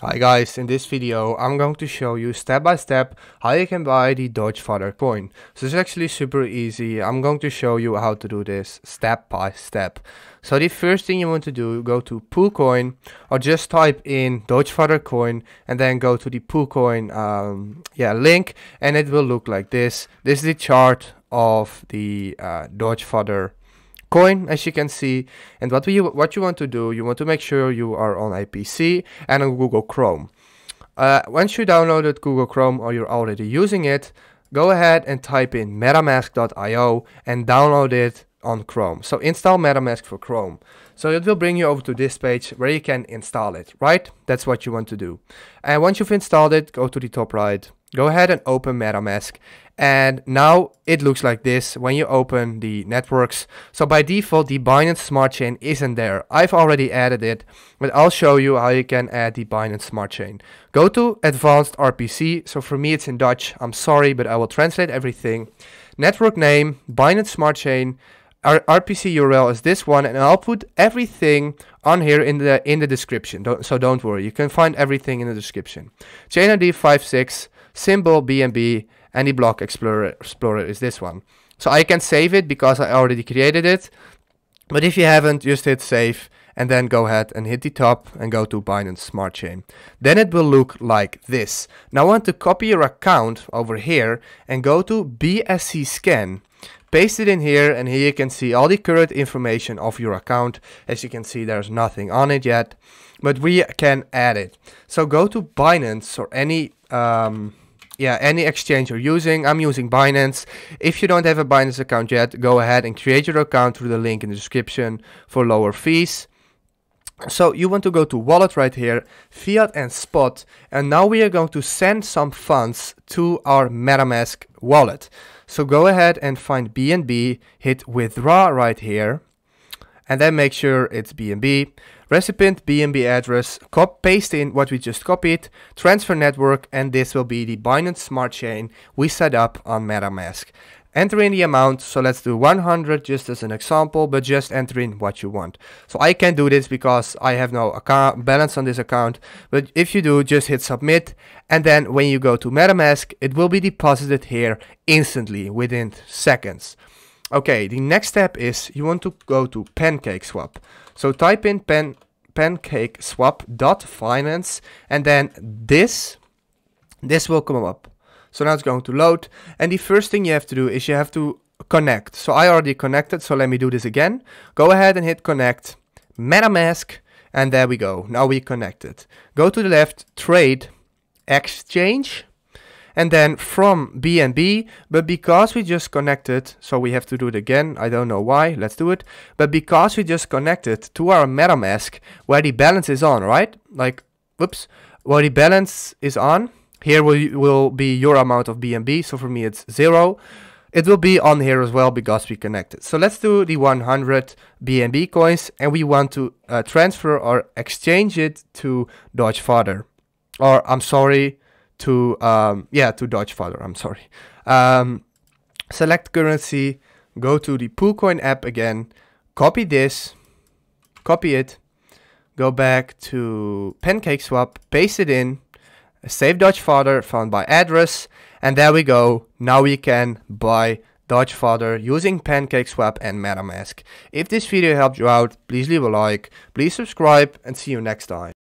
Hi guys, in this video I'm going to show you step by step how you can buy the Dodge Father coin. So it's actually super easy, I'm going to show you how to do this step by step. So the first thing you want to do, go to Poolcoin or just type in Dodge Father coin and then go to the Poolcoin um, yeah, link and it will look like this. This is the chart of the uh, Dodge Father coin as you can see and what you what you want to do you want to make sure you are on IPC and on Google Chrome uh, once you downloaded Google Chrome or you're already using it go ahead and type in metamask.io and download it on Chrome so install metamask for Chrome so it will bring you over to this page where you can install it right that's what you want to do and once you've installed it go to the top right go ahead and open MetaMask. And now it looks like this when you open the networks. So by default, the Binance Smart Chain isn't there. I've already added it, but I'll show you how you can add the Binance Smart Chain. Go to Advanced RPC. So for me, it's in Dutch. I'm sorry, but I will translate everything. Network name, Binance Smart Chain. Our RPC URL is this one, and I'll put everything on here in the in the description. Don't, so don't worry, you can find everything in the description. Chain ID 56 symbol BNB, any block explorer, explorer is this one. So I can save it because I already created it. But if you haven't, just hit save and then go ahead and hit the top and go to Binance Smart Chain. Then it will look like this. Now I want to copy your account over here and go to BSC scan. Paste it in here and here you can see all the current information of your account. As you can see there's nothing on it yet, but we can add it. So go to Binance or any um, yeah, any exchange you're using. I'm using Binance. If you don't have a Binance account yet, go ahead and create your account through the link in the description for lower fees. So you want to go to wallet right here, fiat and spot. And now we are going to send some funds to our MetaMask wallet. So go ahead and find BNB, hit withdraw right here, and then make sure it's BNB recipient BNB address, cop paste in what we just copied, transfer network, and this will be the Binance Smart Chain we set up on MetaMask. Enter in the amount, so let's do 100 just as an example, but just enter in what you want. So I can do this because I have no account balance on this account, but if you do, just hit submit, and then when you go to MetaMask, it will be deposited here instantly within seconds. Okay, the next step is you want to go to pancake swap. So type in pan pancake swap dot finance and then this, this will come up. So now it's going to load. And the first thing you have to do is you have to connect. So I already connected, so let me do this again. Go ahead and hit connect, MetaMask, and there we go. Now we connected. Go to the left, trade, exchange, and then from BNB, but because we just connected, so we have to do it again, I don't know why, let's do it, but because we just connected to our MetaMask where the balance is on, right? Like, whoops, where the balance is on, here will, will be your amount of BNB, so for me it's zero. It will be on here as well because we connected. So let's do the 100 BNB coins and we want to uh, transfer or exchange it to Dodge Father. Or I'm sorry, to um, yeah to Dodge Father. I'm sorry. Um, select currency, go to the Poolcoin app again, copy this, copy it, go back to Pancake Swap, paste it in, save Dodge Father found by address, and there we go. Now we can buy Dodge Father using Pancake Swap and MetaMask. If this video helped you out, please leave a like, please subscribe, and see you next time.